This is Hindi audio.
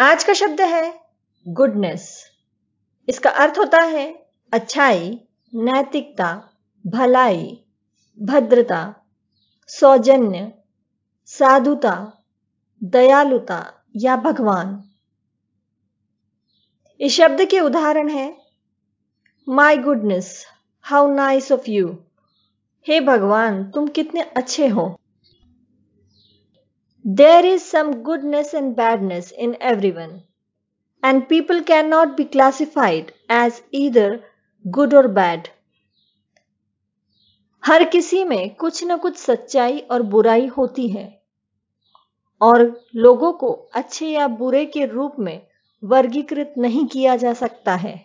आज का शब्द है गुडनेस इसका अर्थ होता है अच्छाई नैतिकता भलाई भद्रता सौजन्य साधुता दयालुता या भगवान इस शब्द के उदाहरण है my goodness how nice of you हे भगवान तुम कितने अच्छे हो There is some goodness and badness in everyone, and people cannot be classified as either good or bad. हर किसी में कुछ न कुछ सच्चाई और बुराई होती है और लोगों को अच्छे या बुरे के रूप में वर्गीकृत नहीं किया जा सकता है